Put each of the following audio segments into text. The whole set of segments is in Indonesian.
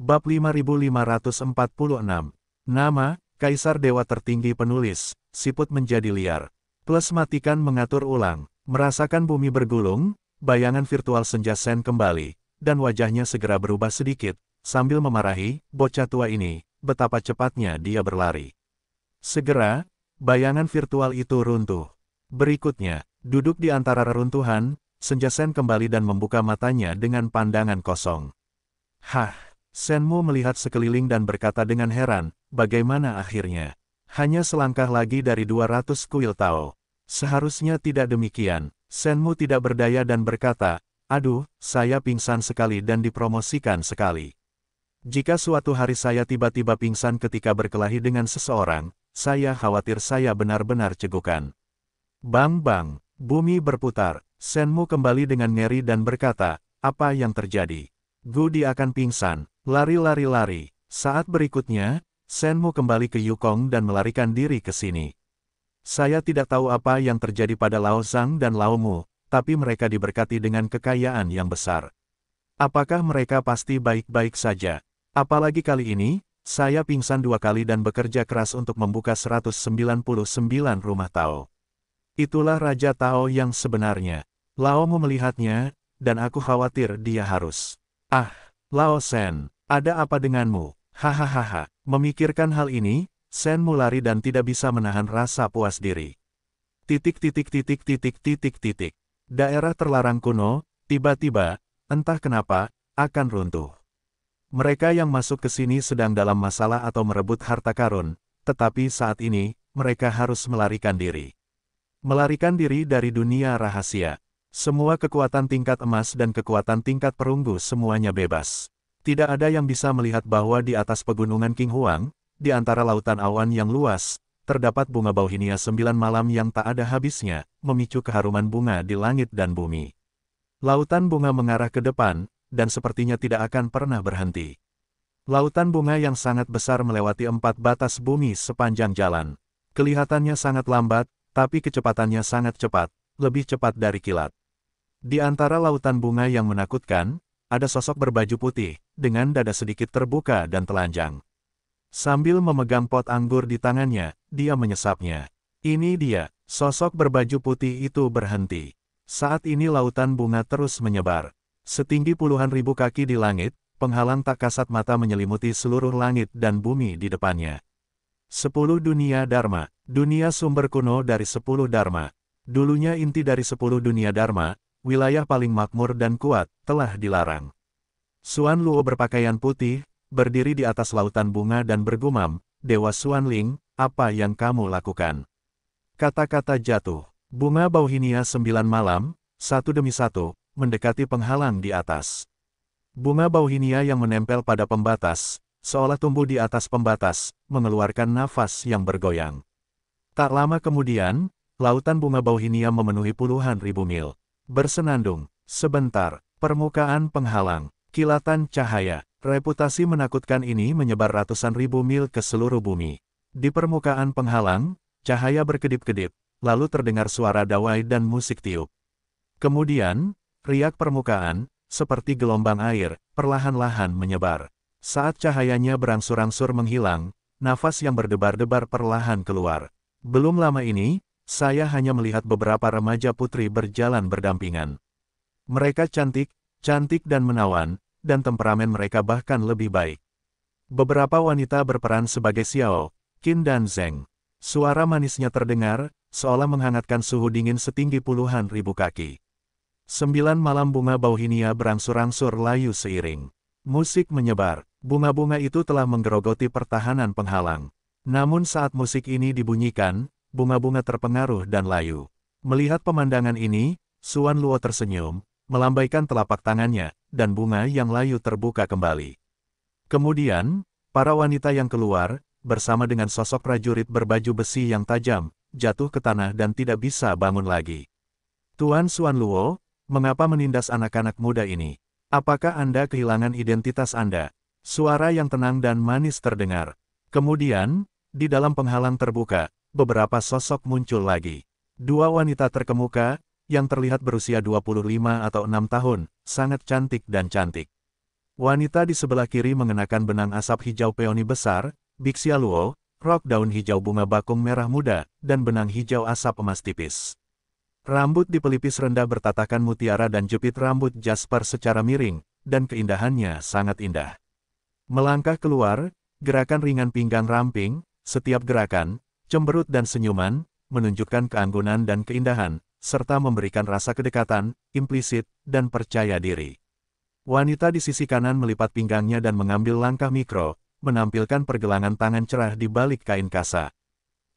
Bab 5546, Nama, Kaisar Dewa Tertinggi Penulis, Siput Menjadi Liar. Plus matikan mengatur ulang, merasakan bumi bergulung, bayangan virtual senja sen kembali, dan wajahnya segera berubah sedikit, sambil memarahi, bocah tua ini, betapa cepatnya dia berlari. Segera, bayangan virtual itu runtuh. Berikutnya, duduk di antara reruntuhan, senja sen kembali dan membuka matanya dengan pandangan kosong. Hah! Senmu melihat sekeliling dan berkata dengan heran, bagaimana akhirnya? Hanya selangkah lagi dari 200 kuil Tao. Seharusnya tidak demikian. Senmu tidak berdaya dan berkata, aduh, saya pingsan sekali dan dipromosikan sekali. Jika suatu hari saya tiba-tiba pingsan ketika berkelahi dengan seseorang, saya khawatir saya benar-benar cegukan. Bang-bang, bumi berputar, Senmu kembali dengan ngeri dan berkata, apa yang terjadi? Gudi akan pingsan, Lari-lari-lari. Saat berikutnya, Senmu kembali ke Yukong dan melarikan diri ke sini. Saya tidak tahu apa yang terjadi pada Lao Zhang dan Lao Mu, tapi mereka diberkati dengan kekayaan yang besar. Apakah mereka pasti baik-baik saja? Apalagi kali ini, saya pingsan dua kali dan bekerja keras untuk membuka 199 rumah Tao. Itulah Raja Tao yang sebenarnya. Lao Mu melihatnya, dan aku khawatir dia harus. Ah, Lao Sen, ada apa denganmu? Hahaha, memikirkan hal ini, Sen mulari dan tidak bisa menahan rasa puas diri. Titik titik titik titik titik titik. Daerah terlarang kuno, tiba-tiba, entah kenapa, akan runtuh. Mereka yang masuk ke sini sedang dalam masalah atau merebut harta karun, tetapi saat ini, mereka harus melarikan diri. Melarikan diri dari dunia rahasia. Semua kekuatan tingkat emas dan kekuatan tingkat perunggu semuanya bebas. Tidak ada yang bisa melihat bahwa di atas pegunungan King Huang, di antara lautan awan yang luas, terdapat bunga bauhinia sembilan malam yang tak ada habisnya, memicu keharuman bunga di langit dan bumi. Lautan bunga mengarah ke depan, dan sepertinya tidak akan pernah berhenti. Lautan bunga yang sangat besar melewati empat batas bumi sepanjang jalan. Kelihatannya sangat lambat, tapi kecepatannya sangat cepat, lebih cepat dari kilat. Di antara lautan bunga yang menakutkan, ada sosok berbaju putih, dengan dada sedikit terbuka dan telanjang. Sambil memegang pot anggur di tangannya, dia menyesapnya. Ini dia, sosok berbaju putih itu berhenti. Saat ini lautan bunga terus menyebar. Setinggi puluhan ribu kaki di langit, penghalang tak kasat mata menyelimuti seluruh langit dan bumi di depannya. Sepuluh dunia Dharma, dunia sumber kuno dari sepuluh Dharma. Dulunya inti dari sepuluh dunia Dharma, wilayah paling makmur dan kuat, telah dilarang. Suan Luo berpakaian putih, berdiri di atas lautan bunga dan bergumam, Dewa Suan Ling, apa yang kamu lakukan? Kata-kata jatuh. Bunga Bauhinia sembilan malam, satu demi satu, mendekati penghalang di atas. Bunga Bauhinia yang menempel pada pembatas, seolah tumbuh di atas pembatas, mengeluarkan nafas yang bergoyang. Tak lama kemudian, lautan bunga Bauhinia memenuhi puluhan ribu mil. Bersenandung, sebentar, permukaan penghalang, Kilatan cahaya, reputasi menakutkan ini menyebar ratusan ribu mil ke seluruh bumi. Di permukaan penghalang, cahaya berkedip-kedip, lalu terdengar suara dawai dan musik tiup. Kemudian, riak permukaan, seperti gelombang air, perlahan-lahan menyebar. Saat cahayanya berangsur-angsur menghilang, nafas yang berdebar-debar perlahan keluar. Belum lama ini, saya hanya melihat beberapa remaja putri berjalan berdampingan. Mereka cantik, cantik dan menawan, dan temperamen mereka bahkan lebih baik. Beberapa wanita berperan sebagai Xiao, Qin dan Zeng. Suara manisnya terdengar, seolah menghangatkan suhu dingin setinggi puluhan ribu kaki. Sembilan malam bunga bauhinia berangsur-angsur layu seiring. Musik menyebar, bunga-bunga itu telah menggerogoti pertahanan penghalang. Namun saat musik ini dibunyikan, bunga-bunga terpengaruh dan layu. Melihat pemandangan ini, Suan Luo tersenyum, melambaikan telapak tangannya, dan bunga yang layu terbuka kembali. Kemudian, para wanita yang keluar, bersama dengan sosok prajurit berbaju besi yang tajam, jatuh ke tanah dan tidak bisa bangun lagi. Tuan Suan Luo, mengapa menindas anak-anak muda ini? Apakah Anda kehilangan identitas Anda? Suara yang tenang dan manis terdengar. Kemudian, di dalam penghalang terbuka, beberapa sosok muncul lagi. Dua wanita terkemuka, yang terlihat berusia 25 atau 6 tahun, sangat cantik dan cantik. Wanita di sebelah kiri mengenakan benang asap hijau peoni besar, bixia luo, rok daun hijau bunga bakung merah muda, dan benang hijau asap emas tipis. Rambut di pelipis rendah bertatakan mutiara dan jepit rambut Jasper secara miring, dan keindahannya sangat indah. Melangkah keluar, gerakan ringan pinggang ramping, setiap gerakan, cemberut dan senyuman, menunjukkan keanggunan dan keindahan, serta memberikan rasa kedekatan, implisit, dan percaya diri. Wanita di sisi kanan melipat pinggangnya dan mengambil langkah mikro, menampilkan pergelangan tangan cerah di balik kain kasa.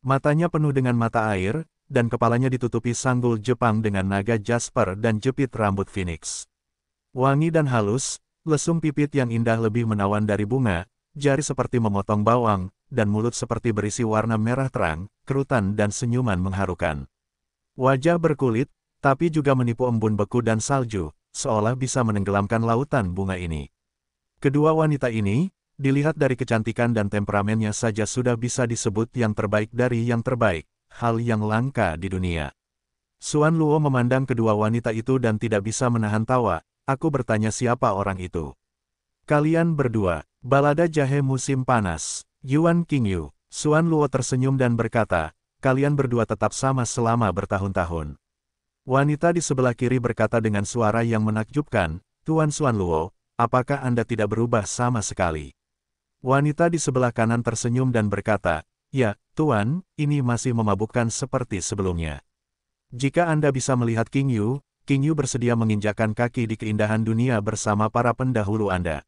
Matanya penuh dengan mata air, dan kepalanya ditutupi sanggul Jepang dengan naga jasper dan jepit rambut phoenix. Wangi dan halus, lesung pipit yang indah lebih menawan dari bunga, jari seperti memotong bawang, dan mulut seperti berisi warna merah terang, kerutan dan senyuman mengharukan. Wajah berkulit, tapi juga menipu embun beku dan salju, seolah bisa menenggelamkan lautan bunga ini. Kedua wanita ini, dilihat dari kecantikan dan temperamennya saja sudah bisa disebut yang terbaik dari yang terbaik, hal yang langka di dunia. Suan Luo memandang kedua wanita itu dan tidak bisa menahan tawa, aku bertanya siapa orang itu. Kalian berdua, balada jahe musim panas, Yuan Qingyu, Suan Luo tersenyum dan berkata, kalian berdua tetap sama selama bertahun-tahun. Wanita di sebelah kiri berkata dengan suara yang menakjubkan, Tuan Suan Luo, apakah Anda tidak berubah sama sekali? Wanita di sebelah kanan tersenyum dan berkata, Ya, Tuan, ini masih memabukkan seperti sebelumnya. Jika Anda bisa melihat King Yu, King Yu bersedia menginjakan kaki di keindahan dunia bersama para pendahulu Anda.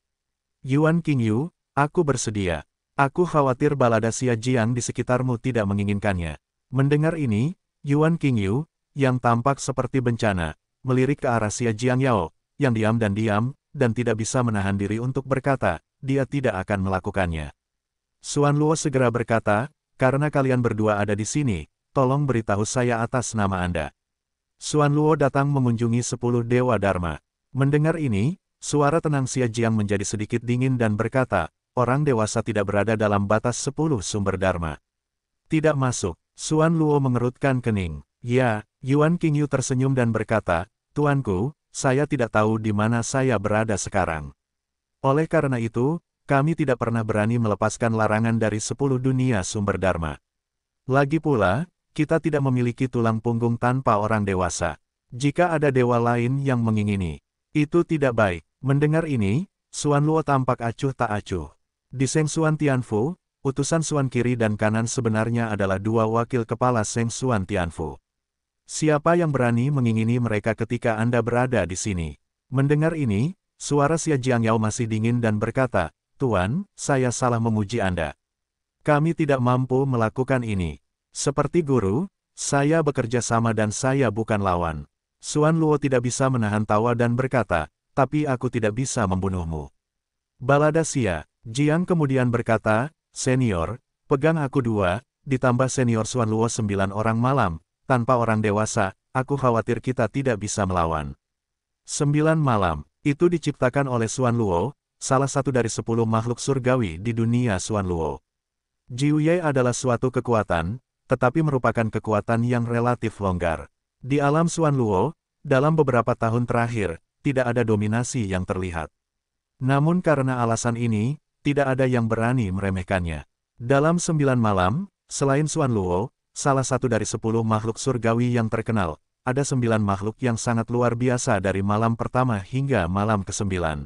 Yuan King Yu, aku bersedia. Aku khawatir balada Xia Jiang di sekitarmu tidak menginginkannya. Mendengar ini, Yuan Qingyu, yang tampak seperti bencana, melirik ke arah Xia Jiang Yao, yang diam dan diam, dan tidak bisa menahan diri untuk berkata, dia tidak akan melakukannya. Suan Luo segera berkata, karena kalian berdua ada di sini, tolong beritahu saya atas nama Anda. Suan Luo datang mengunjungi sepuluh Dewa Dharma. Mendengar ini, suara tenang Xia Jiang menjadi sedikit dingin dan berkata, orang dewasa tidak berada dalam batas sepuluh sumber Dharma. Tidak masuk. Suan Luo mengerutkan kening. Ya, Yuan Qingyu tersenyum dan berkata, Tuanku, saya tidak tahu di mana saya berada sekarang. Oleh karena itu, kami tidak pernah berani melepaskan larangan dari sepuluh dunia sumber Dharma. Lagi pula, kita tidak memiliki tulang punggung tanpa orang dewasa. Jika ada dewa lain yang mengingini, itu tidak baik. Mendengar ini, Suan Luo tampak acuh tak acuh. Di Seng Suan Tianfu, Utusan Suan kiri dan kanan sebenarnya adalah dua wakil kepala Seng Suan Tianfu. Siapa yang berani mengingini mereka ketika Anda berada di sini? Mendengar ini, suara Xia Yao masih dingin dan berkata, Tuan, saya salah memuji Anda. Kami tidak mampu melakukan ini. Seperti guru, saya bekerja sama dan saya bukan lawan. Suan Luo tidak bisa menahan tawa dan berkata, tapi aku tidak bisa membunuhmu. Balada Xia, Jiang kemudian berkata, Senior, pegang aku dua, ditambah senior Suan Luo sembilan orang malam, tanpa orang dewasa, aku khawatir kita tidak bisa melawan. Sembilan malam, itu diciptakan oleh Suan Luo, salah satu dari sepuluh makhluk surgawi di dunia Suan Luo. Jiuyei adalah suatu kekuatan, tetapi merupakan kekuatan yang relatif longgar. Di alam Suan Luo, dalam beberapa tahun terakhir, tidak ada dominasi yang terlihat. Namun karena alasan ini, tidak ada yang berani meremehkannya. Dalam sembilan malam, selain Suan Luo, salah satu dari sepuluh makhluk surgawi yang terkenal, ada sembilan makhluk yang sangat luar biasa dari malam pertama hingga malam kesembilan.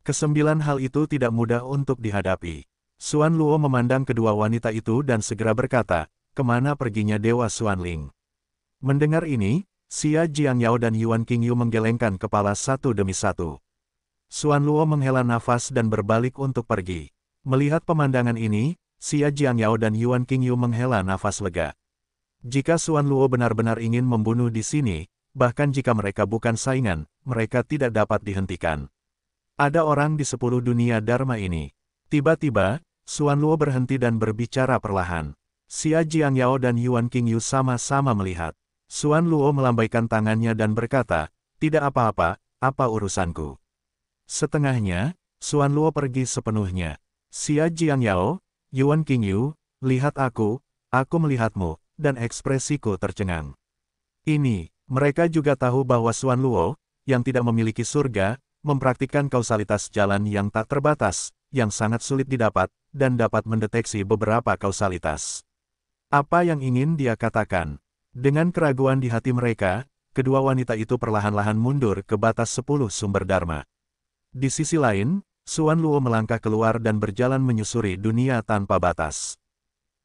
Kesembilan hal itu tidak mudah untuk dihadapi. Suan Luo memandang kedua wanita itu dan segera berkata, kemana perginya Dewa Suan Ling. Mendengar ini, Xia Jiang Yao dan Yuan Qingyu menggelengkan kepala satu demi satu. Suan Luo menghela nafas dan berbalik untuk pergi. Melihat pemandangan ini, Xia Yao dan Yuan Qingyu menghela nafas lega. Jika Suan Luo benar-benar ingin membunuh di sini, bahkan jika mereka bukan saingan, mereka tidak dapat dihentikan. Ada orang di sepuluh dunia Dharma ini. Tiba-tiba, Suan Luo berhenti dan berbicara perlahan. Xia Yao dan Yuan Qingyu sama-sama melihat. Suan Luo melambaikan tangannya dan berkata, Tidak apa-apa, apa urusanku? Setengahnya, Suan Luo pergi sepenuhnya. Xia Yao, Yuan Qingyu, lihat aku, aku melihatmu, dan ekspresiku tercengang. Ini, mereka juga tahu bahwa Suan Luo, yang tidak memiliki surga, mempraktikkan kausalitas jalan yang tak terbatas, yang sangat sulit didapat, dan dapat mendeteksi beberapa kausalitas. Apa yang ingin dia katakan? Dengan keraguan di hati mereka, kedua wanita itu perlahan-lahan mundur ke batas 10 sumber Dharma. Di sisi lain, Suan Luo melangkah keluar dan berjalan menyusuri dunia tanpa batas.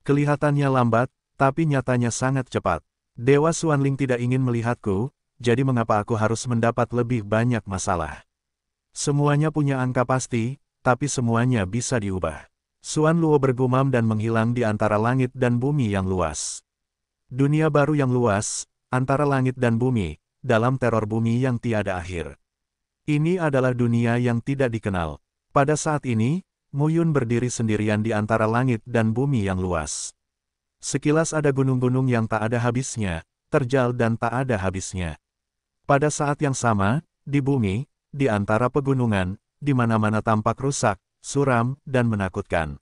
Kelihatannya lambat, tapi nyatanya sangat cepat. Dewa Suan Ling tidak ingin melihatku, jadi mengapa aku harus mendapat lebih banyak masalah? Semuanya punya angka pasti, tapi semuanya bisa diubah. Suan Luo bergumam dan menghilang di antara langit dan bumi yang luas. Dunia baru yang luas, antara langit dan bumi, dalam teror bumi yang tiada akhir. Ini adalah dunia yang tidak dikenal. Pada saat ini, Muyun berdiri sendirian di antara langit dan bumi yang luas. Sekilas ada gunung-gunung yang tak ada habisnya, terjal dan tak ada habisnya. Pada saat yang sama, di bumi, di antara pegunungan, di mana-mana tampak rusak, suram, dan menakutkan.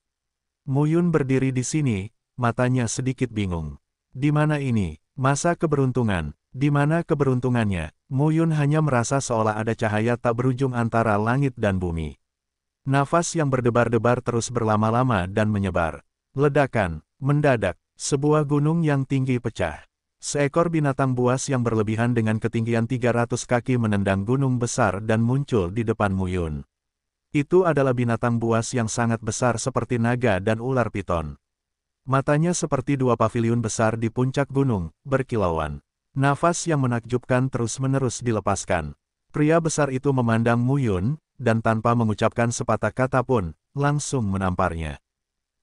Muyun berdiri di sini, matanya sedikit bingung. Di mana ini? Masa keberuntungan, di mana keberuntungannya, Muyun hanya merasa seolah ada cahaya tak berujung antara langit dan bumi. Nafas yang berdebar-debar terus berlama-lama dan menyebar. Ledakan, mendadak, sebuah gunung yang tinggi pecah. Seekor binatang buas yang berlebihan dengan ketinggian 300 kaki menendang gunung besar dan muncul di depan Muyun. Itu adalah binatang buas yang sangat besar seperti naga dan ular piton. Matanya seperti dua pavilion besar di puncak gunung, berkilauan. Nafas yang menakjubkan terus-menerus dilepaskan. Pria besar itu memandang Muyun, dan tanpa mengucapkan sepatah kata pun, langsung menamparnya.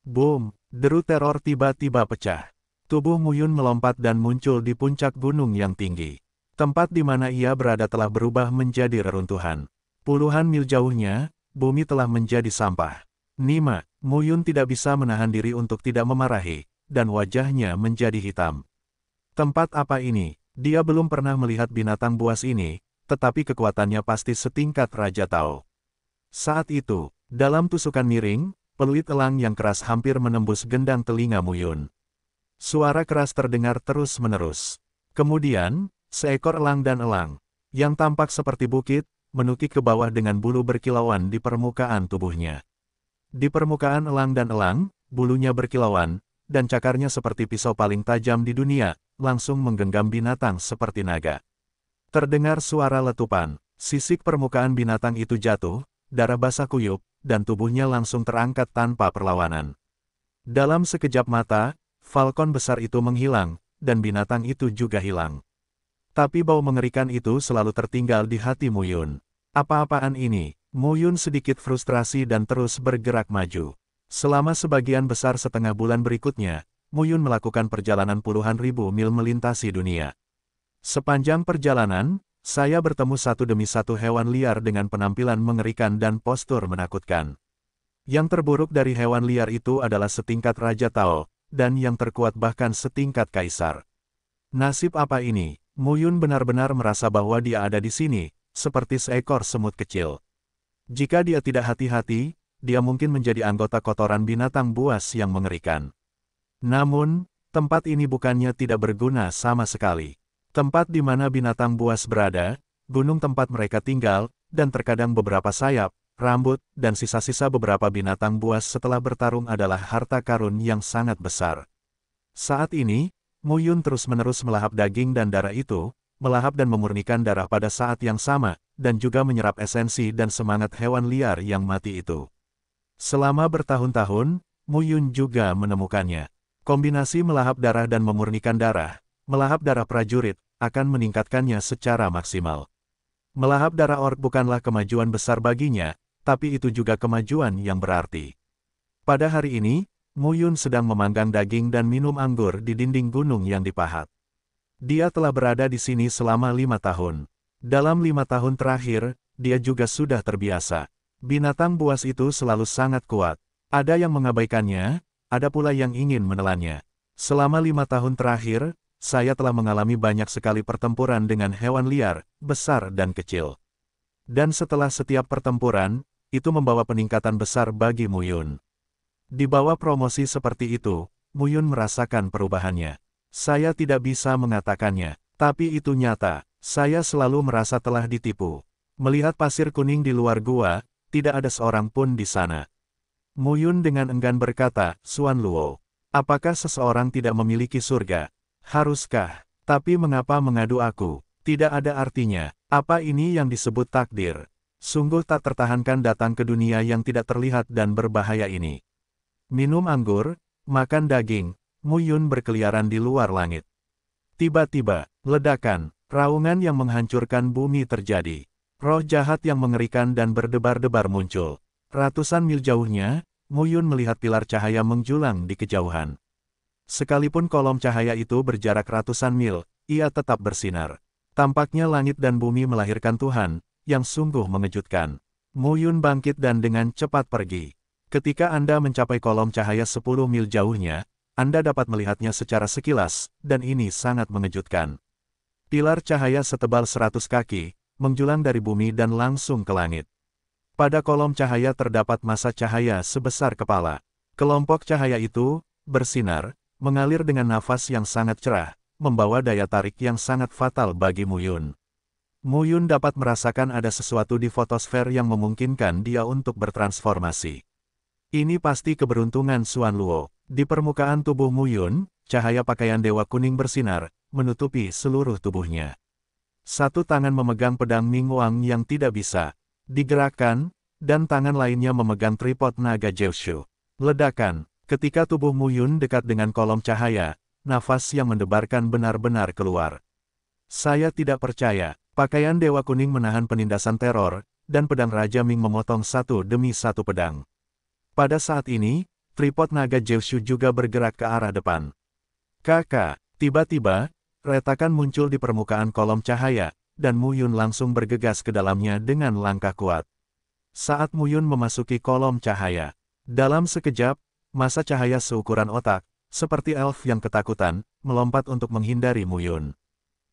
Boom! Deru teror tiba-tiba pecah. Tubuh Muyun melompat dan muncul di puncak gunung yang tinggi. Tempat di mana ia berada telah berubah menjadi reruntuhan. Puluhan mil jauhnya, bumi telah menjadi sampah. Nima, Muyun tidak bisa menahan diri untuk tidak memarahi, dan wajahnya menjadi hitam. Tempat apa ini? Dia belum pernah melihat binatang buas ini, tetapi kekuatannya pasti setingkat Raja Tao. Saat itu, dalam tusukan miring, peluit elang yang keras hampir menembus gendang telinga Muyun. Suara keras terdengar terus-menerus. Kemudian, seekor elang dan elang, yang tampak seperti bukit, menukik ke bawah dengan bulu berkilauan di permukaan tubuhnya. Di permukaan elang dan elang, bulunya berkilauan, dan cakarnya seperti pisau paling tajam di dunia, langsung menggenggam binatang seperti naga. Terdengar suara letupan, sisik permukaan binatang itu jatuh, darah basah kuyup, dan tubuhnya langsung terangkat tanpa perlawanan. Dalam sekejap mata, falcon besar itu menghilang, dan binatang itu juga hilang. Tapi bau mengerikan itu selalu tertinggal di hati Muyun. Apa-apaan ini? Muyun sedikit frustrasi dan terus bergerak maju. Selama sebagian besar setengah bulan berikutnya, Muyun melakukan perjalanan puluhan ribu mil melintasi dunia. Sepanjang perjalanan, saya bertemu satu demi satu hewan liar dengan penampilan mengerikan dan postur menakutkan. Yang terburuk dari hewan liar itu adalah setingkat Raja Tao, dan yang terkuat bahkan setingkat Kaisar. Nasib apa ini? Muyun benar-benar merasa bahwa dia ada di sini, seperti seekor semut kecil. Jika dia tidak hati-hati, dia mungkin menjadi anggota kotoran binatang buas yang mengerikan. Namun, tempat ini bukannya tidak berguna sama sekali. Tempat di mana binatang buas berada, gunung tempat mereka tinggal, dan terkadang beberapa sayap, rambut, dan sisa-sisa beberapa binatang buas setelah bertarung adalah harta karun yang sangat besar. Saat ini, Muyun terus-menerus melahap daging dan darah itu, melahap dan memurnikan darah pada saat yang sama, dan juga menyerap esensi dan semangat hewan liar yang mati itu. Selama bertahun-tahun, Muyun juga menemukannya. Kombinasi melahap darah dan memurnikan darah, melahap darah prajurit, akan meningkatkannya secara maksimal. Melahap darah ork bukanlah kemajuan besar baginya, tapi itu juga kemajuan yang berarti. Pada hari ini, Muyun sedang memanggang daging dan minum anggur di dinding gunung yang dipahat. Dia telah berada di sini selama lima tahun. Dalam lima tahun terakhir, dia juga sudah terbiasa. Binatang buas itu selalu sangat kuat. Ada yang mengabaikannya, ada pula yang ingin menelannya. Selama lima tahun terakhir, saya telah mengalami banyak sekali pertempuran dengan hewan liar, besar dan kecil. Dan setelah setiap pertempuran, itu membawa peningkatan besar bagi Muyun. Di bawah promosi seperti itu, Muyun merasakan perubahannya. Saya tidak bisa mengatakannya, tapi itu nyata, saya selalu merasa telah ditipu. Melihat pasir kuning di luar gua, tidak ada seorang pun di sana. Muyun dengan enggan berkata, Suan Luo, apakah seseorang tidak memiliki surga? Haruskah? Tapi mengapa mengadu aku? Tidak ada artinya, apa ini yang disebut takdir? Sungguh tak tertahankan datang ke dunia yang tidak terlihat dan berbahaya ini. Minum anggur, makan daging, Muyun berkeliaran di luar langit. Tiba-tiba, ledakan, raungan yang menghancurkan bumi terjadi. Roh jahat yang mengerikan dan berdebar-debar muncul. Ratusan mil jauhnya, Nguyun melihat pilar cahaya menjulang di kejauhan. Sekalipun kolom cahaya itu berjarak ratusan mil, ia tetap bersinar. Tampaknya langit dan bumi melahirkan Tuhan, yang sungguh mengejutkan. Muyun bangkit dan dengan cepat pergi. Ketika Anda mencapai kolom cahaya 10 mil jauhnya, Anda dapat melihatnya secara sekilas, dan ini sangat mengejutkan. Pilar cahaya setebal 100 kaki, menjulang dari bumi dan langsung ke langit. Pada kolom cahaya terdapat masa cahaya sebesar kepala. Kelompok cahaya itu, bersinar, mengalir dengan nafas yang sangat cerah, membawa daya tarik yang sangat fatal bagi Muyun. Muyun dapat merasakan ada sesuatu di fotosfer yang memungkinkan dia untuk bertransformasi. Ini pasti keberuntungan Suan Luo. Di permukaan tubuh Muyun, cahaya pakaian Dewa Kuning bersinar, menutupi seluruh tubuhnya. Satu tangan memegang pedang Ming Wang yang tidak bisa digerakkan, dan tangan lainnya memegang tripod naga Jeushu. Ledakan, ketika tubuh Muyun dekat dengan kolom cahaya, nafas yang mendebarkan benar-benar keluar. Saya tidak percaya, pakaian Dewa Kuning menahan penindasan teror, dan pedang Raja Ming memotong satu demi satu pedang. Pada saat ini, tripod naga Jeushu juga bergerak ke arah depan. Kakak, tiba-tiba, retakan muncul di permukaan kolom cahaya, dan Muyun langsung bergegas ke dalamnya dengan langkah kuat. Saat Muyun memasuki kolom cahaya, dalam sekejap, masa cahaya seukuran otak, seperti elf yang ketakutan, melompat untuk menghindari Muyun.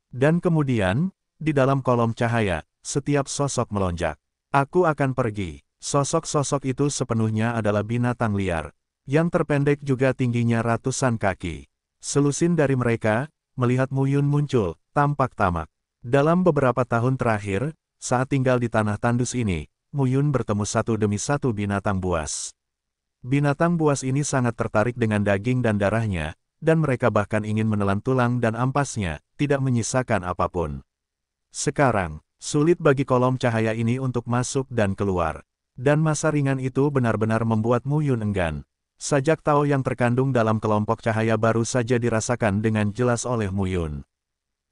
Dan kemudian, di dalam kolom cahaya, setiap sosok melonjak. Aku akan pergi. Sosok-sosok itu sepenuhnya adalah binatang liar, yang terpendek juga tingginya ratusan kaki. Selusin dari mereka, melihat Muyun muncul, tampak tamak. Dalam beberapa tahun terakhir, saat tinggal di tanah tandus ini, Muyun bertemu satu demi satu binatang buas. Binatang buas ini sangat tertarik dengan daging dan darahnya, dan mereka bahkan ingin menelan tulang dan ampasnya, tidak menyisakan apapun. Sekarang, sulit bagi kolom cahaya ini untuk masuk dan keluar. Dan masa ringan itu benar-benar membuat Muyun enggan. Sajak Tao yang terkandung dalam kelompok cahaya baru saja dirasakan dengan jelas oleh Muyun.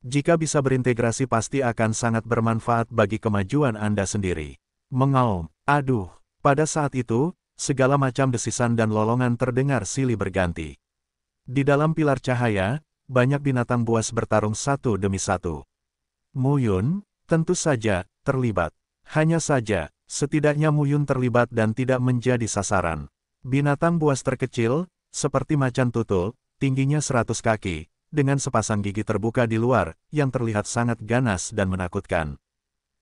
Jika bisa berintegrasi pasti akan sangat bermanfaat bagi kemajuan Anda sendiri. Mengaum, aduh, pada saat itu, segala macam desisan dan lolongan terdengar silih berganti. Di dalam pilar cahaya, banyak binatang buas bertarung satu demi satu. Muyun, tentu saja, terlibat. Hanya saja, setidaknya Muyun terlibat dan tidak menjadi sasaran. Binatang buas terkecil, seperti macan tutul, tingginya 100 kaki, dengan sepasang gigi terbuka di luar, yang terlihat sangat ganas dan menakutkan.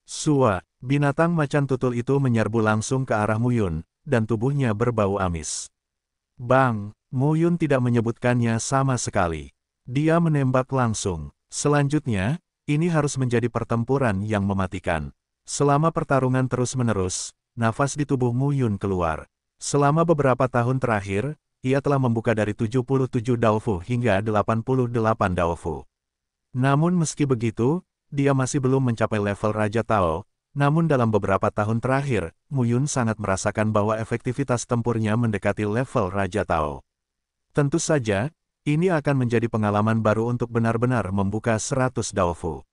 Sua, binatang macan tutul itu menyerbu langsung ke arah Muyun, dan tubuhnya berbau amis. Bang, Muyun tidak menyebutkannya sama sekali. Dia menembak langsung. Selanjutnya, ini harus menjadi pertempuran yang mematikan. Selama pertarungan terus-menerus, nafas di tubuh Muyun keluar. Selama beberapa tahun terakhir, ia telah membuka dari 77 Daofu hingga 88 Daofu. Namun meski begitu, dia masih belum mencapai level Raja Tao, namun dalam beberapa tahun terakhir, Muyun sangat merasakan bahwa efektivitas tempurnya mendekati level Raja Tao. Tentu saja, ini akan menjadi pengalaman baru untuk benar-benar membuka 100 Daofu.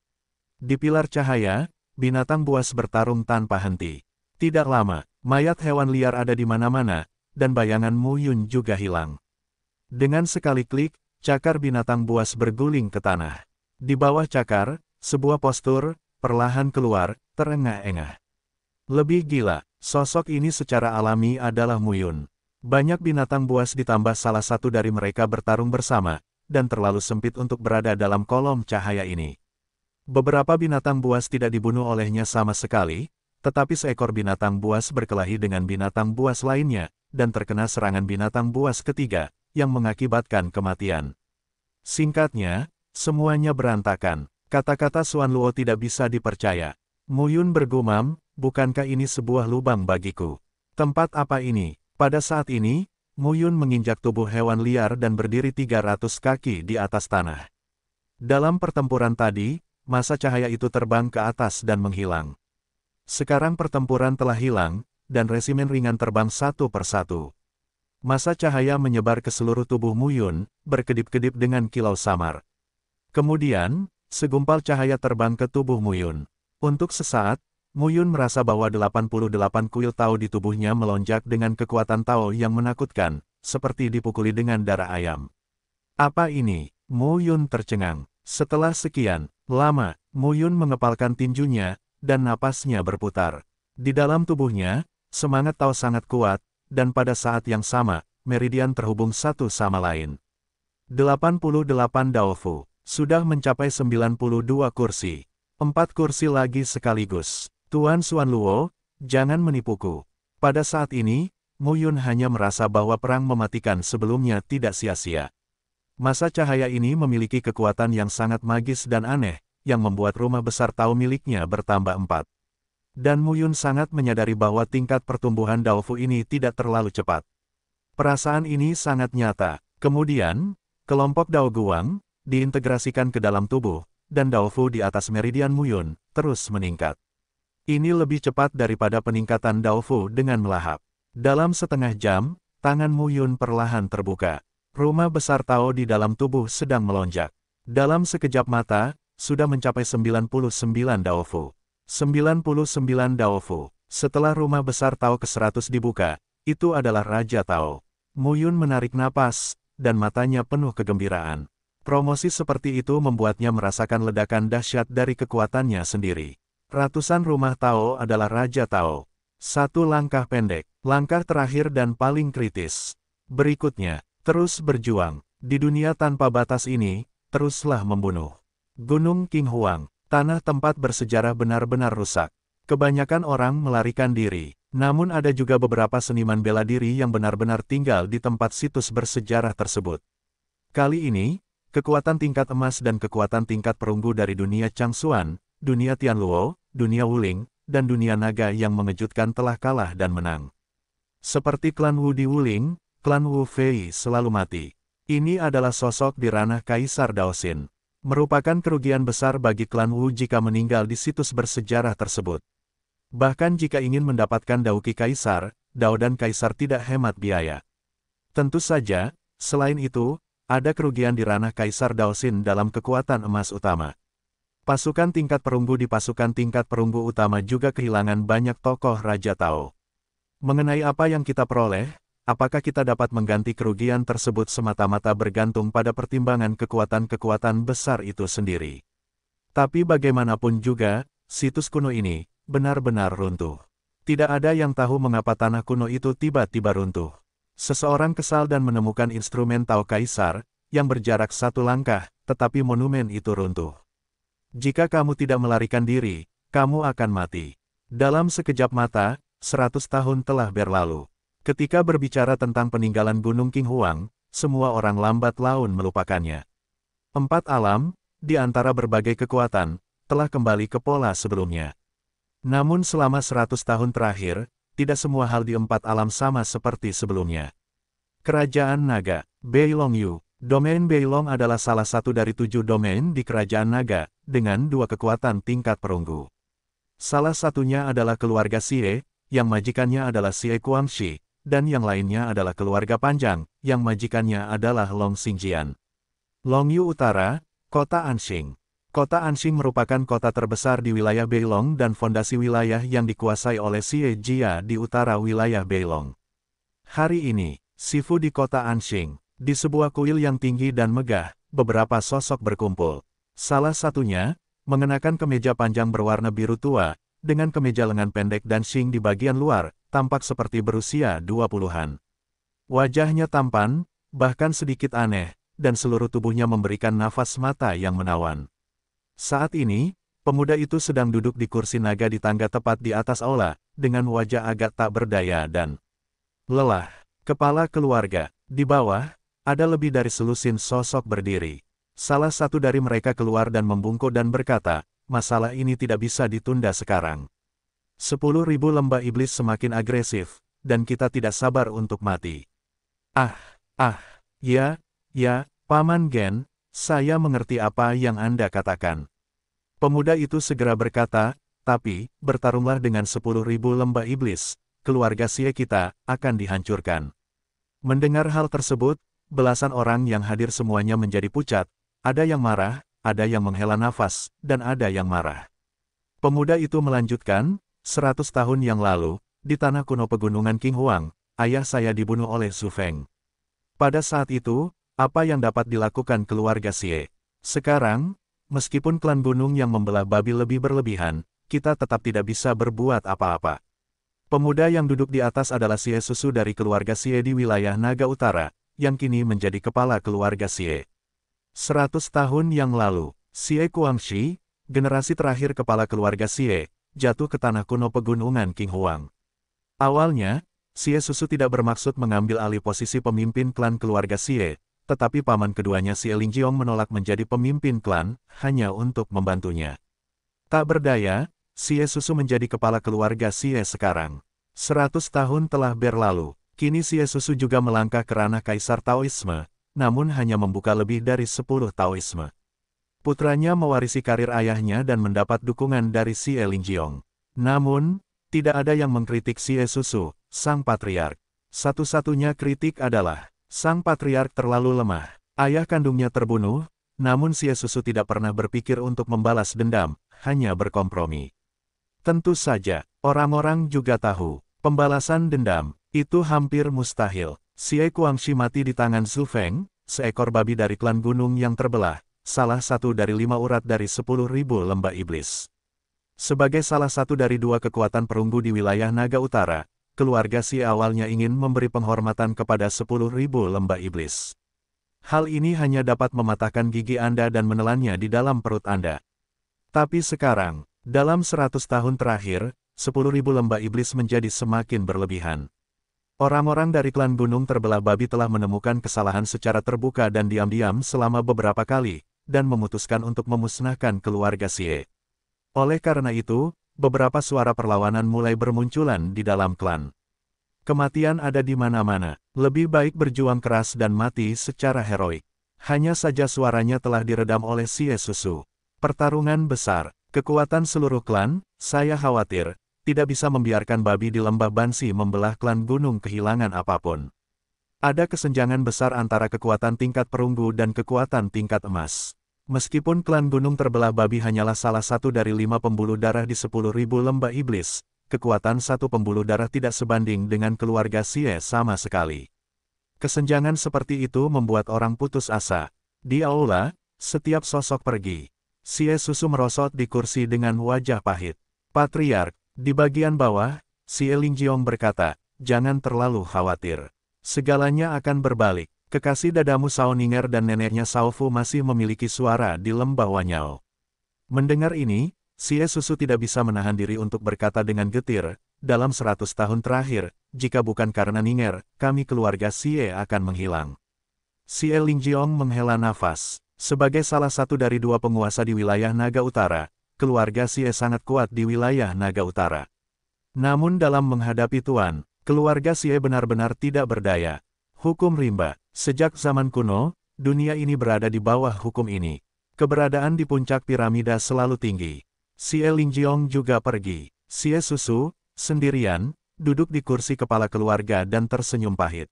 Di pilar cahaya, binatang buas bertarung tanpa henti. Tidak lama, mayat hewan liar ada di mana-mana, dan bayangan Mu Yun juga hilang. Dengan sekali klik, cakar binatang buas berguling ke tanah. Di bawah cakar, sebuah postur, perlahan keluar, terengah-engah. Lebih gila, sosok ini secara alami adalah Muyun. Banyak binatang buas ditambah salah satu dari mereka bertarung bersama, dan terlalu sempit untuk berada dalam kolom cahaya ini. Beberapa binatang buas tidak dibunuh olehnya sama sekali, tetapi seekor binatang buas berkelahi dengan binatang buas lainnya, dan terkena serangan binatang buas ketiga, yang mengakibatkan kematian. Singkatnya, semuanya berantakan. Kata-kata Suan Luo tidak bisa dipercaya. Muyun bergumam, bukankah ini sebuah lubang bagiku? Tempat apa ini? Pada saat ini, Muyun menginjak tubuh hewan liar dan berdiri 300 kaki di atas tanah. Dalam pertempuran tadi, masa cahaya itu terbang ke atas dan menghilang. Sekarang pertempuran telah hilang, dan resimen ringan terbang satu persatu. Masa cahaya menyebar ke seluruh tubuh Muyun, berkedip-kedip dengan kilau samar. Kemudian, segumpal cahaya terbang ke tubuh Muyun. Untuk sesaat, Muyun merasa bahwa 88 kuil Tao di tubuhnya melonjak dengan kekuatan Tao yang menakutkan, seperti dipukuli dengan darah ayam. Apa ini? Muyun tercengang. Setelah sekian lama, Muyun mengepalkan tinjunya, dan napasnya berputar. Di dalam tubuhnya, Semangat Tao sangat kuat, dan pada saat yang sama, meridian terhubung satu sama lain. 88 Daofu sudah mencapai 92 kursi. Empat kursi lagi sekaligus. Tuan Suan Luo, jangan menipuku. Pada saat ini, Mu Yun hanya merasa bahwa perang mematikan sebelumnya tidak sia-sia. Masa cahaya ini memiliki kekuatan yang sangat magis dan aneh, yang membuat rumah besar tahu miliknya bertambah empat. Dan Muyun sangat menyadari bahwa tingkat pertumbuhan Daofu ini tidak terlalu cepat. Perasaan ini sangat nyata. Kemudian, kelompok Dao Guang, diintegrasikan ke dalam tubuh, dan Daofu di atas meridian Muyun, terus meningkat. Ini lebih cepat daripada peningkatan Daofu dengan melahap. Dalam setengah jam, tangan Muyun perlahan terbuka. Rumah besar Tao di dalam tubuh sedang melonjak. Dalam sekejap mata, sudah mencapai 99 Daofu. 99 Daofu, setelah rumah besar Tao ke-100 dibuka, itu adalah Raja Tao. Muyun menarik napas, dan matanya penuh kegembiraan. Promosi seperti itu membuatnya merasakan ledakan dahsyat dari kekuatannya sendiri. Ratusan rumah Tao adalah Raja Tao. Satu langkah pendek, langkah terakhir dan paling kritis. Berikutnya, terus berjuang. Di dunia tanpa batas ini, teruslah membunuh. Gunung King Huang, Tanah tempat bersejarah benar-benar rusak. Kebanyakan orang melarikan diri. Namun ada juga beberapa seniman bela diri yang benar-benar tinggal di tempat situs bersejarah tersebut. Kali ini, kekuatan tingkat emas dan kekuatan tingkat perunggu dari dunia Changsuan, dunia Tianluo, dunia Wuling, dan dunia naga yang mengejutkan telah kalah dan menang. Seperti klan Wu di Wuling, klan Wu Fei selalu mati. Ini adalah sosok di ranah Kaisar Daosin. Merupakan kerugian besar bagi klan Wu jika meninggal di situs bersejarah tersebut. Bahkan jika ingin mendapatkan Dauki Kaisar, Dao dan Kaisar tidak hemat biaya. Tentu saja, selain itu, ada kerugian di ranah Kaisar Daosin dalam kekuatan emas utama. Pasukan tingkat perunggu di pasukan tingkat perunggu utama juga kehilangan banyak tokoh Raja Tao. Mengenai apa yang kita peroleh, apakah kita dapat mengganti kerugian tersebut semata-mata bergantung pada pertimbangan kekuatan-kekuatan besar itu sendiri. Tapi bagaimanapun juga, situs kuno ini benar-benar runtuh. Tidak ada yang tahu mengapa tanah kuno itu tiba-tiba runtuh. Seseorang kesal dan menemukan instrumen Tao Kaisar, yang berjarak satu langkah, tetapi monumen itu runtuh. Jika kamu tidak melarikan diri, kamu akan mati. Dalam sekejap mata, seratus tahun telah berlalu. Ketika berbicara tentang peninggalan Gunung King Huang, semua orang lambat laun melupakannya. Empat alam, di antara berbagai kekuatan, telah kembali ke pola sebelumnya. Namun selama seratus tahun terakhir, tidak semua hal di empat alam sama seperti sebelumnya. Kerajaan Naga, Yu, Domain Beilong adalah salah satu dari tujuh domain di Kerajaan Naga, dengan dua kekuatan tingkat perunggu. Salah satunya adalah keluarga Xie, yang majikannya adalah Xie Kuangxi, dan yang lainnya adalah keluarga Panjang, yang majikannya adalah Long Xingjian. Yu Utara, Kota Anxing. Kota Anxing merupakan kota terbesar di wilayah Beilong dan fondasi wilayah yang dikuasai oleh Xie Jia di utara wilayah Beilong. Hari ini, Sifu di kota Anxing, di sebuah kuil yang tinggi dan megah, beberapa sosok berkumpul. Salah satunya, mengenakan kemeja panjang berwarna biru tua, dengan kemeja lengan pendek dan sing di bagian luar, tampak seperti berusia 20-an. Wajahnya tampan, bahkan sedikit aneh, dan seluruh tubuhnya memberikan nafas mata yang menawan. Saat ini, pemuda itu sedang duduk di kursi naga di tangga tepat di atas aula, dengan wajah agak tak berdaya dan lelah. Kepala keluarga, di bawah, ada lebih dari selusin sosok berdiri. Salah satu dari mereka keluar dan membungkuk dan berkata, masalah ini tidak bisa ditunda sekarang. Sepuluh ribu lembah iblis semakin agresif, dan kita tidak sabar untuk mati. Ah, ah, ya, ya, Paman Gen, saya mengerti apa yang Anda katakan. Pemuda itu segera berkata, tapi, bertarunglah dengan sepuluh ribu lembah iblis, keluarga Sia kita, akan dihancurkan. Mendengar hal tersebut, belasan orang yang hadir semuanya menjadi pucat, ada yang marah, ada yang menghela nafas, dan ada yang marah. Pemuda itu melanjutkan, seratus tahun yang lalu, di tanah kuno pegunungan King Huang, ayah saya dibunuh oleh Su Feng. Pada saat itu, apa yang dapat dilakukan keluarga Xie? Sekarang, meskipun klan gunung yang membelah babi lebih berlebihan, kita tetap tidak bisa berbuat apa-apa. Pemuda yang duduk di atas adalah Xie Susu dari keluarga Xie di wilayah Naga Utara, yang kini menjadi kepala keluarga Xie. 100 tahun yang lalu, Xie Kuangxi, generasi terakhir kepala keluarga Xie, jatuh ke tanah kuno pegunungan King Huang. Awalnya, Xie Susu tidak bermaksud mengambil alih posisi pemimpin klan keluarga Xie, tetapi paman keduanya Xie Lingjiong menolak menjadi pemimpin klan, hanya untuk membantunya. Tak berdaya, Xie Susu menjadi kepala keluarga Xie sekarang. 100 tahun telah berlalu, kini Xie Susu juga melangkah ke ranah Kaisar Taoisme, namun hanya membuka lebih dari 10 Taoisme. Putranya mewarisi karir ayahnya dan mendapat dukungan dari Si Elingjiong. Namun, tidak ada yang mengkritik Si Susu, sang patriark. Satu-satunya kritik adalah, sang patriark terlalu lemah, ayah kandungnya terbunuh, namun Si Susu tidak pernah berpikir untuk membalas dendam, hanya berkompromi. Tentu saja, orang-orang juga tahu, pembalasan dendam, itu hampir mustahil, Xie Kuangxi mati di tangan Zhu Feng, seekor babi dari klan gunung yang terbelah, salah satu dari lima urat dari sepuluh ribu lembah iblis. Sebagai salah satu dari dua kekuatan perunggu di wilayah Naga Utara, keluarga Si awalnya ingin memberi penghormatan kepada sepuluh ribu lembah iblis. Hal ini hanya dapat mematahkan gigi Anda dan menelannya di dalam perut Anda. Tapi sekarang, dalam seratus tahun terakhir, sepuluh ribu lembah iblis menjadi semakin berlebihan. Orang-orang dari klan gunung terbelah babi telah menemukan kesalahan secara terbuka dan diam-diam selama beberapa kali, dan memutuskan untuk memusnahkan keluarga Xie. Oleh karena itu, beberapa suara perlawanan mulai bermunculan di dalam klan. Kematian ada di mana-mana, lebih baik berjuang keras dan mati secara heroik. Hanya saja suaranya telah diredam oleh Xie Susu. Pertarungan besar, kekuatan seluruh klan, saya khawatir, tidak bisa membiarkan babi di lembah Bansi membelah klan gunung kehilangan apapun. Ada kesenjangan besar antara kekuatan tingkat perunggu dan kekuatan tingkat emas. Meskipun klan gunung terbelah babi hanyalah salah satu dari lima pembuluh darah di sepuluh ribu lembah iblis, kekuatan satu pembuluh darah tidak sebanding dengan keluarga Sie sama sekali. Kesenjangan seperti itu membuat orang putus asa. Di aula, setiap sosok pergi. Sie susu merosot di kursi dengan wajah pahit. Patriark, di bagian bawah, si Jiong berkata, jangan terlalu khawatir. Segalanya akan berbalik. Kekasih dadamu Sao Ninger dan neneknya Sao Fu masih memiliki suara di lembah Wanyao. Mendengar ini, si Susu tidak bisa menahan diri untuk berkata dengan getir, dalam seratus tahun terakhir, jika bukan karena Ninger, kami keluarga si e akan menghilang. Xie Jiong menghela nafas. Sebagai salah satu dari dua penguasa di wilayah Naga Utara, keluarga Sie sangat kuat di wilayah Naga Utara. Namun dalam menghadapi Tuan, keluarga Sie benar-benar tidak berdaya. Hukum rimba, sejak zaman kuno, dunia ini berada di bawah hukum ini. Keberadaan di puncak piramida selalu tinggi. Sie Lingjiong juga pergi. Sie Susu, sendirian, duduk di kursi kepala keluarga dan tersenyum pahit.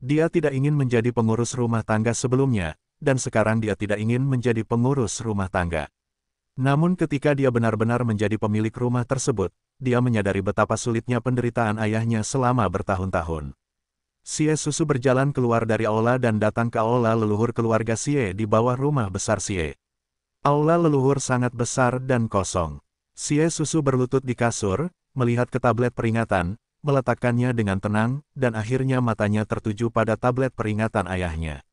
Dia tidak ingin menjadi pengurus rumah tangga sebelumnya, dan sekarang dia tidak ingin menjadi pengurus rumah tangga. Namun ketika dia benar-benar menjadi pemilik rumah tersebut, dia menyadari betapa sulitnya penderitaan ayahnya selama bertahun-tahun. Sie Susu berjalan keluar dari aula dan datang ke aula leluhur keluarga Sie di bawah rumah besar Sie. Aula leluhur sangat besar dan kosong. Sie Susu berlutut di kasur, melihat ke tablet peringatan, meletakkannya dengan tenang, dan akhirnya matanya tertuju pada tablet peringatan ayahnya.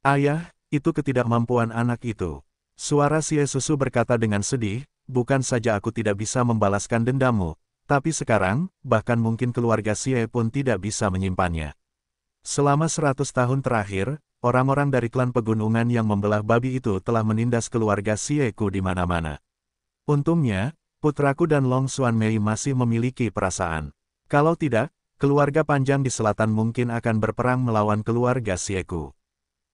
Ayah, itu ketidakmampuan anak itu. Suara si Susu berkata dengan sedih, bukan saja aku tidak bisa membalaskan dendammu, tapi sekarang, bahkan mungkin keluarga Xie pun tidak bisa menyimpannya. Selama seratus tahun terakhir, orang-orang dari klan pegunungan yang membelah babi itu telah menindas keluarga Xieku di mana-mana. Untungnya, putraku dan Long Suan Mei masih memiliki perasaan. Kalau tidak, keluarga panjang di selatan mungkin akan berperang melawan keluarga Xieku.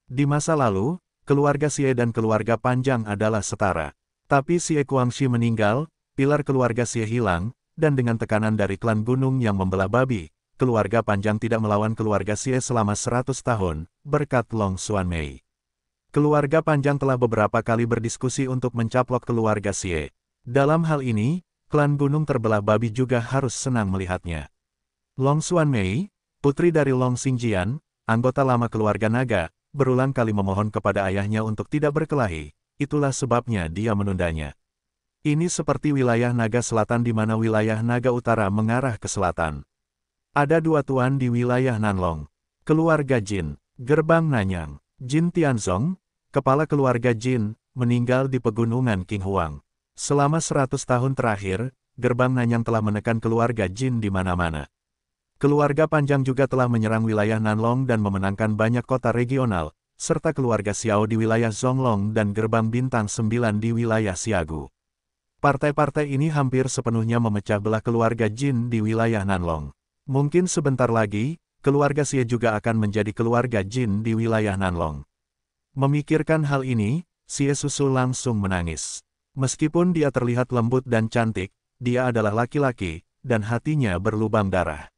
Di masa lalu, Keluarga Xie dan keluarga Panjang adalah setara. Tapi Xie Kuangxi meninggal, pilar keluarga Xie hilang, dan dengan tekanan dari klan gunung yang membelah babi, keluarga Panjang tidak melawan keluarga Xie selama 100 tahun, berkat Long Xuan Mei. Keluarga Panjang telah beberapa kali berdiskusi untuk mencaplok keluarga Xie. Dalam hal ini, klan gunung terbelah babi juga harus senang melihatnya. Long Xuan Mei, putri dari Long Xingjian, anggota lama keluarga naga, berulang kali memohon kepada ayahnya untuk tidak berkelahi, itulah sebabnya dia menundanya. Ini seperti wilayah naga selatan di mana wilayah naga utara mengarah ke selatan. Ada dua tuan di wilayah Nanlong. Keluarga Jin, Gerbang Nanyang, Jin Tianzong, kepala keluarga Jin, meninggal di pegunungan King Huang. Selama seratus tahun terakhir, Gerbang Nanyang telah menekan keluarga Jin di mana-mana. Keluarga Panjang juga telah menyerang wilayah Nanlong dan memenangkan banyak kota regional, serta keluarga Xiao di wilayah Zhonglong dan Gerbang Bintang 9 di wilayah Siagu. Partai-partai ini hampir sepenuhnya memecah belah keluarga Jin di wilayah Nanlong. Mungkin sebentar lagi, keluarga Xie juga akan menjadi keluarga Jin di wilayah Nanlong. Memikirkan hal ini, Xie Susu langsung menangis. Meskipun dia terlihat lembut dan cantik, dia adalah laki-laki, dan hatinya berlubang darah.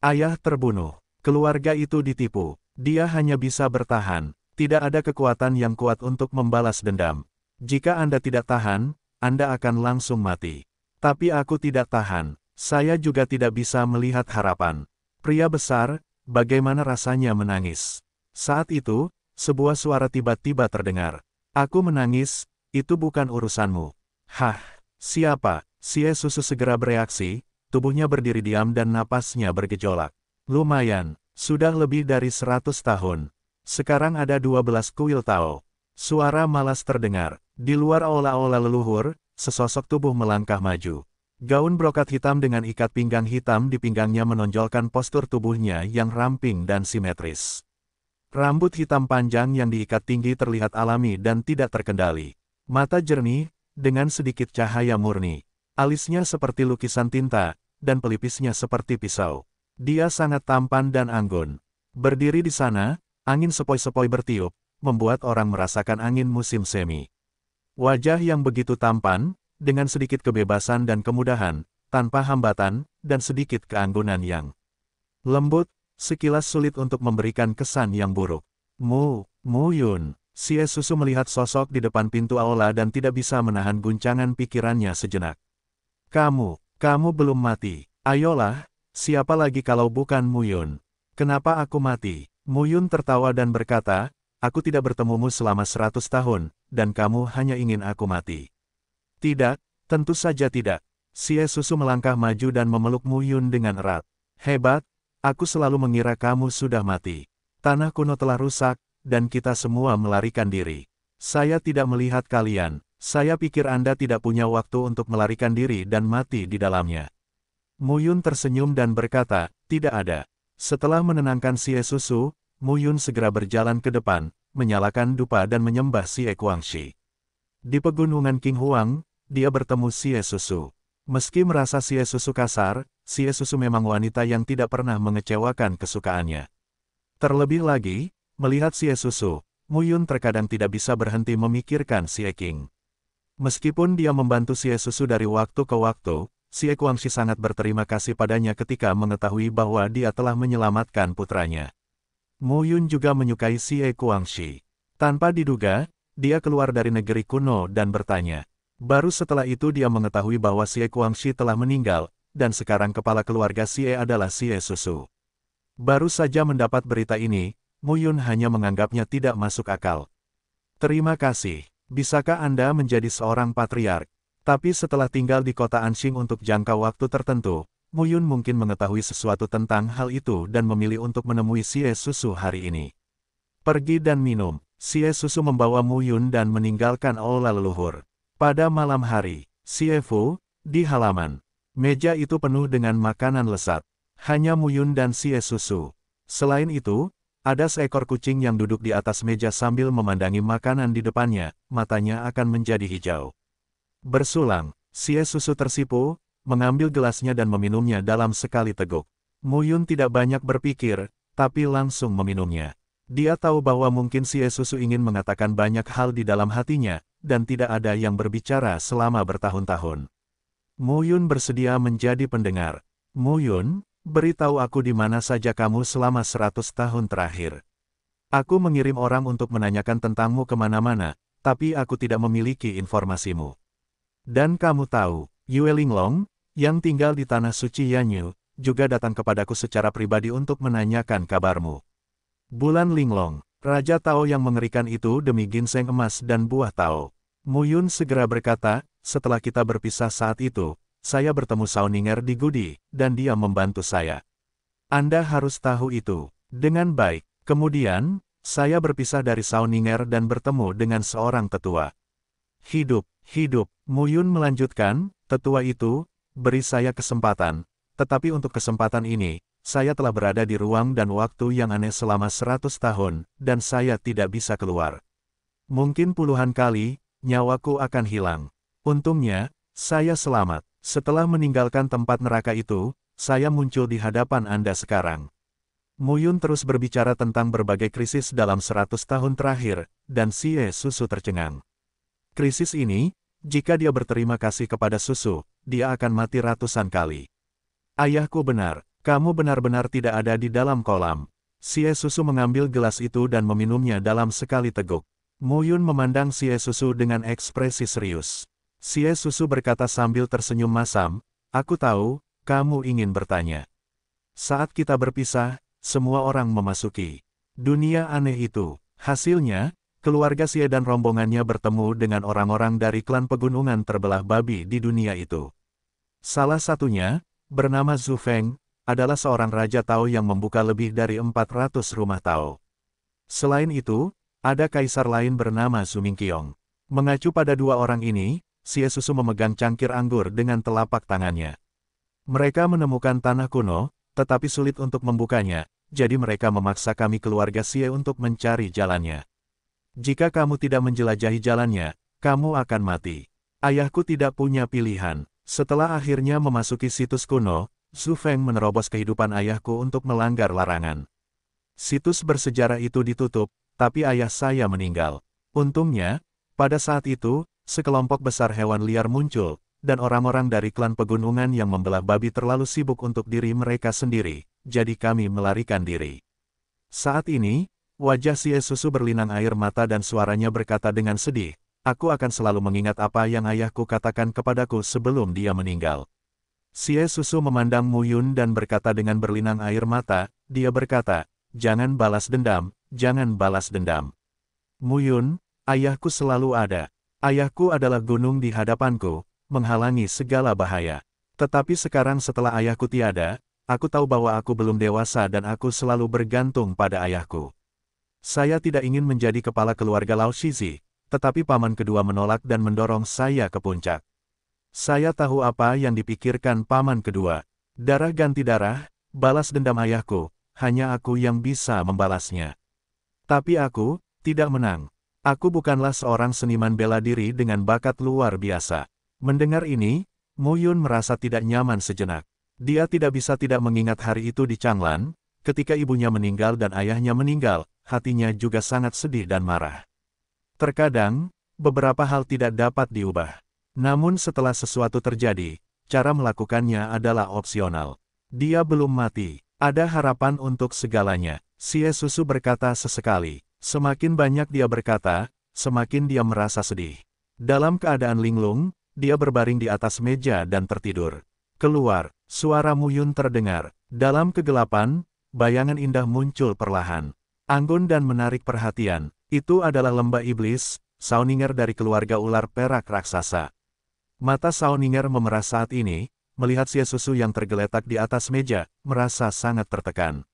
Ayah terbunuh, keluarga itu ditipu, dia hanya bisa bertahan, tidak ada kekuatan yang kuat untuk membalas dendam. Jika Anda tidak tahan, Anda akan langsung mati. Tapi aku tidak tahan, saya juga tidak bisa melihat harapan. Pria besar, bagaimana rasanya menangis? Saat itu, sebuah suara tiba-tiba terdengar. Aku menangis, itu bukan urusanmu. Hah, siapa? Si Yesus segera bereaksi, tubuhnya berdiri diam dan napasnya bergejolak. Lumayan, sudah lebih dari seratus tahun. Sekarang ada 12 kuil Tao. Suara malas terdengar. Di luar aula-aula leluhur, sesosok tubuh melangkah maju. Gaun brokat hitam dengan ikat pinggang hitam di pinggangnya menonjolkan postur tubuhnya yang ramping dan simetris. Rambut hitam panjang yang diikat tinggi terlihat alami dan tidak terkendali. Mata jernih, dengan sedikit cahaya murni. Alisnya seperti lukisan tinta, dan pelipisnya seperti pisau. Dia sangat tampan dan anggun. Berdiri di sana, angin sepoi-sepoi bertiup, membuat orang merasakan angin musim semi. Wajah yang begitu tampan, dengan sedikit kebebasan dan kemudahan, tanpa hambatan, dan sedikit keanggunan yang lembut, sekilas sulit untuk memberikan kesan yang buruk. Mu, Mu Yun, si Susu melihat sosok di depan pintu aula dan tidak bisa menahan guncangan pikirannya sejenak. Kamu, kamu belum mati. Ayolah, siapa lagi kalau bukan Muyun? Kenapa aku mati? Muyun tertawa dan berkata, aku tidak bertemumu selama seratus tahun, dan kamu hanya ingin aku mati. Tidak, tentu saja tidak. Si Susu melangkah maju dan memeluk Muyun dengan erat. Hebat, aku selalu mengira kamu sudah mati. Tanah kuno telah rusak, dan kita semua melarikan diri. Saya tidak melihat kalian. Saya pikir Anda tidak punya waktu untuk melarikan diri dan mati di dalamnya. Muyun tersenyum dan berkata, tidak ada. Setelah menenangkan si Esusu, Muyun segera berjalan ke depan, menyalakan dupa dan menyembah si Ekuangshi. Di pegunungan King Huang, dia bertemu si Esusu. Meski merasa si Esusu kasar, si Esusu memang wanita yang tidak pernah mengecewakan kesukaannya. Terlebih lagi, melihat si Esusu, Muyun terkadang tidak bisa berhenti memikirkan si Eking. Meskipun dia membantu Xie Susu dari waktu ke waktu, Xie Ekuangsi sangat berterima kasih padanya ketika mengetahui bahwa dia telah menyelamatkan putranya. Mu Yun juga menyukai Xie Ekuangsi. Tanpa diduga, dia keluar dari negeri kuno dan bertanya. Baru setelah itu dia mengetahui bahwa Xie Ekuangsi telah meninggal, dan sekarang kepala keluarga Xie adalah Xie Susu. Baru saja mendapat berita ini, Mu Yun hanya menganggapnya tidak masuk akal. Terima kasih. Bisakah Anda menjadi seorang patriark? Tapi setelah tinggal di kota Anxing untuk jangka waktu tertentu, Muyun mungkin mengetahui sesuatu tentang hal itu dan memilih untuk menemui Si Susu hari ini. Pergi dan minum, Si Susu membawa Muyun dan meninggalkan aula leluhur. Pada malam hari, Si Fu, di halaman, meja itu penuh dengan makanan lesat. Hanya Muyun dan Si Susu. Selain itu, ada seekor kucing yang duduk di atas meja sambil memandangi makanan di depannya, matanya akan menjadi hijau. Bersulang, Xie Susu tersipu, mengambil gelasnya dan meminumnya dalam sekali teguk. Muyun tidak banyak berpikir, tapi langsung meminumnya. Dia tahu bahwa mungkin Xie Susu ingin mengatakan banyak hal di dalam hatinya, dan tidak ada yang berbicara selama bertahun-tahun. Muyun bersedia menjadi pendengar. Muyun, Beritahu aku di mana saja kamu selama seratus tahun terakhir. Aku mengirim orang untuk menanyakan tentangmu kemana-mana, tapi aku tidak memiliki informasimu. Dan kamu tahu, Yue Linglong, yang tinggal di Tanah Suci Yanyu, juga datang kepadaku secara pribadi untuk menanyakan kabarmu. Bulan Linglong, Raja Tao yang mengerikan itu demi ginseng emas dan buah Tao. Muyun segera berkata, setelah kita berpisah saat itu, saya bertemu Sauninger di Gudi, dan dia membantu saya. Anda harus tahu itu. Dengan baik. Kemudian, saya berpisah dari Sauninger dan bertemu dengan seorang tetua. Hidup, hidup, Muyun melanjutkan, tetua itu, beri saya kesempatan. Tetapi untuk kesempatan ini, saya telah berada di ruang dan waktu yang aneh selama 100 tahun, dan saya tidak bisa keluar. Mungkin puluhan kali, nyawaku akan hilang. Untungnya, saya selamat. Setelah meninggalkan tempat neraka itu, saya muncul di hadapan Anda sekarang. Muyun terus berbicara tentang berbagai krisis dalam 100 tahun terakhir, dan Xie Susu tercengang. Krisis ini, jika dia berterima kasih kepada Susu, dia akan mati ratusan kali. Ayahku benar, kamu benar-benar tidak ada di dalam kolam. Xie Susu mengambil gelas itu dan meminumnya dalam sekali teguk. Muyun memandang Xie Susu dengan ekspresi serius. Xie Susu berkata sambil tersenyum masam, aku tahu, kamu ingin bertanya. Saat kita berpisah, semua orang memasuki dunia aneh itu. Hasilnya, keluarga Xie dan rombongannya bertemu dengan orang-orang dari klan pegunungan terbelah babi di dunia itu. Salah satunya, bernama Zhu Feng, adalah seorang Raja Tao yang membuka lebih dari 400 rumah Tao. Selain itu, ada kaisar lain bernama Mingqiong. Mengacu pada dua orang ini, Xie Susu memegang cangkir anggur dengan telapak tangannya. Mereka menemukan tanah kuno, tetapi sulit untuk membukanya, jadi mereka memaksa kami keluarga Xie untuk mencari jalannya. Jika kamu tidak menjelajahi jalannya, kamu akan mati. Ayahku tidak punya pilihan. Setelah akhirnya memasuki situs kuno, Zhu Feng menerobos kehidupan ayahku untuk melanggar larangan. Situs bersejarah itu ditutup, tapi ayah saya meninggal. Untungnya, pada saat itu, sekelompok besar hewan liar muncul, dan orang-orang dari klan pegunungan yang membelah babi terlalu sibuk untuk diri mereka sendiri, jadi kami melarikan diri. Saat ini, wajah si Susu berlinang air mata dan suaranya berkata dengan sedih, Aku akan selalu mengingat apa yang ayahku katakan kepadaku sebelum dia meninggal. Si Susu memandang Muyun dan berkata dengan berlinang air mata, dia berkata, Jangan balas dendam, jangan balas dendam. Muyun, ayahku selalu ada. Ayahku adalah gunung di hadapanku, menghalangi segala bahaya. Tetapi sekarang setelah ayahku tiada, aku tahu bahwa aku belum dewasa dan aku selalu bergantung pada ayahku. Saya tidak ingin menjadi kepala keluarga Lao Shizi, tetapi paman kedua menolak dan mendorong saya ke puncak. Saya tahu apa yang dipikirkan paman kedua. Darah ganti darah, balas dendam ayahku, hanya aku yang bisa membalasnya. Tapi aku, tidak menang. Aku bukanlah seorang seniman bela diri dengan bakat luar biasa. Mendengar ini, Muyun merasa tidak nyaman sejenak. Dia tidak bisa tidak mengingat hari itu di Changlan, ketika ibunya meninggal dan ayahnya meninggal, hatinya juga sangat sedih dan marah. Terkadang, beberapa hal tidak dapat diubah. Namun setelah sesuatu terjadi, cara melakukannya adalah opsional. Dia belum mati, ada harapan untuk segalanya, Si Susu berkata sesekali. Semakin banyak dia berkata, semakin dia merasa sedih. Dalam keadaan linglung, dia berbaring di atas meja dan tertidur. Keluar, suara Muyun terdengar. Dalam kegelapan, bayangan indah muncul perlahan. Anggun dan menarik perhatian, itu adalah lembah iblis, Sauninger dari keluarga ular perak raksasa. Mata Sauninger memerah saat ini, melihat si Susu yang tergeletak di atas meja, merasa sangat tertekan.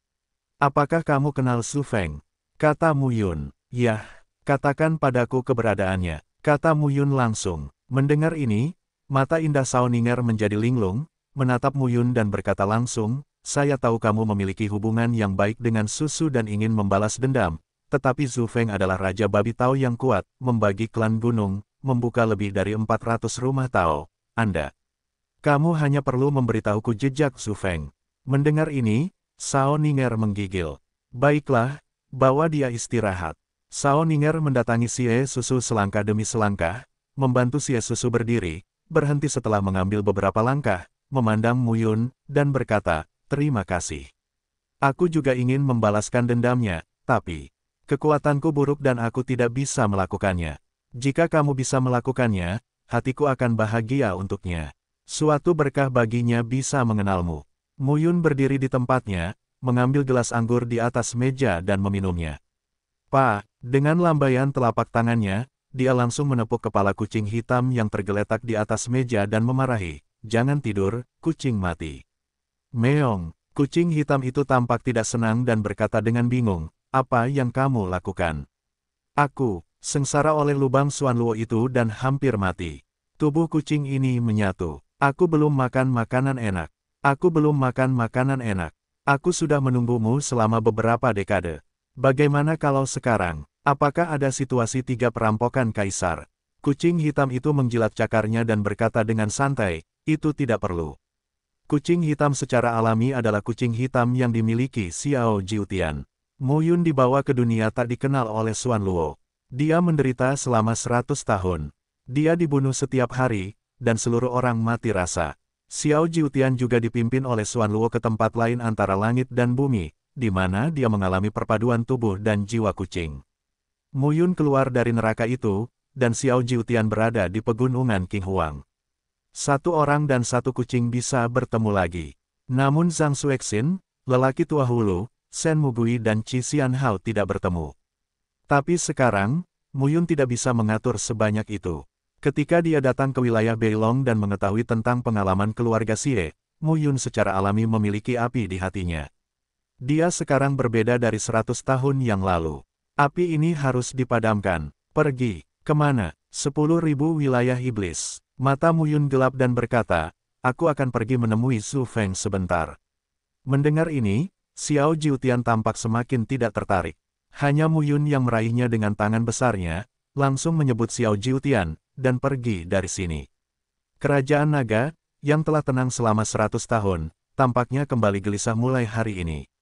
Apakah kamu kenal Su Feng? Kata Muyun, Yah, katakan padaku keberadaannya. Kata Muyun langsung. Mendengar ini, mata indah Saoninger menjadi linglung, menatap Muyun dan berkata langsung, saya tahu kamu memiliki hubungan yang baik dengan Susu dan ingin membalas dendam, tetapi Zhu Feng adalah Raja Babi Tao yang kuat, membagi klan gunung, membuka lebih dari 400 rumah Tao. Anda. Kamu hanya perlu memberitahuku jejak Zhu Feng. Mendengar ini, Sao Ninger menggigil. Baiklah, Bawa dia istirahat. Sao Ning'er mendatangi Xie Susu selangkah demi selangkah, membantu Xie Susu berdiri, berhenti setelah mengambil beberapa langkah, memandang Mu Yun dan berkata, terima kasih. Aku juga ingin membalaskan dendamnya, tapi, kekuatanku buruk dan aku tidak bisa melakukannya. Jika kamu bisa melakukannya, hatiku akan bahagia untuknya. Suatu berkah baginya bisa mengenalmu. Muyun berdiri di tempatnya, mengambil gelas anggur di atas meja dan meminumnya. Pa, dengan lambaian telapak tangannya, dia langsung menepuk kepala kucing hitam yang tergeletak di atas meja dan memarahi, jangan tidur, kucing mati. Meong, kucing hitam itu tampak tidak senang dan berkata dengan bingung, apa yang kamu lakukan? Aku, sengsara oleh lubang Suan Luo itu dan hampir mati. Tubuh kucing ini menyatu. Aku belum makan makanan enak. Aku belum makan makanan enak. Aku sudah menunggumu selama beberapa dekade. Bagaimana kalau sekarang? Apakah ada situasi tiga perampokan kaisar? Kucing hitam itu menjilat cakarnya dan berkata dengan santai, itu tidak perlu. Kucing hitam secara alami adalah kucing hitam yang dimiliki Xiao Jiutian. Mu Yun dibawa ke dunia tak dikenal oleh Suan Luo. Dia menderita selama seratus tahun. Dia dibunuh setiap hari, dan seluruh orang mati rasa. Xiao Jiutian juga dipimpin oleh Xuan Luo ke tempat lain antara langit dan bumi, di mana dia mengalami perpaduan tubuh dan jiwa kucing. Muyun keluar dari neraka itu, dan Xiao Jiutian berada di pegunungan King Huang. Satu orang dan satu kucing bisa bertemu lagi. Namun Zhang Xuexin, lelaki tua hulu, Shen Mugui dan Qi Hao tidak bertemu. Tapi sekarang, Muyun tidak bisa mengatur sebanyak itu. Ketika dia datang ke wilayah Beilong dan mengetahui tentang pengalaman keluarga Xie, Mu Yun secara alami memiliki api di hatinya. Dia sekarang berbeda dari 100 tahun yang lalu. Api ini harus dipadamkan. Pergi. Kemana? 10.000 wilayah iblis. Mata Mu Yun gelap dan berkata, aku akan pergi menemui Su Feng sebentar. Mendengar ini, Xiao Jiutian tampak semakin tidak tertarik. Hanya Mu Yun yang meraihnya dengan tangan besarnya, langsung menyebut Xiao Jiutian, dan pergi dari sini. Kerajaan naga, yang telah tenang selama seratus tahun, tampaknya kembali gelisah mulai hari ini.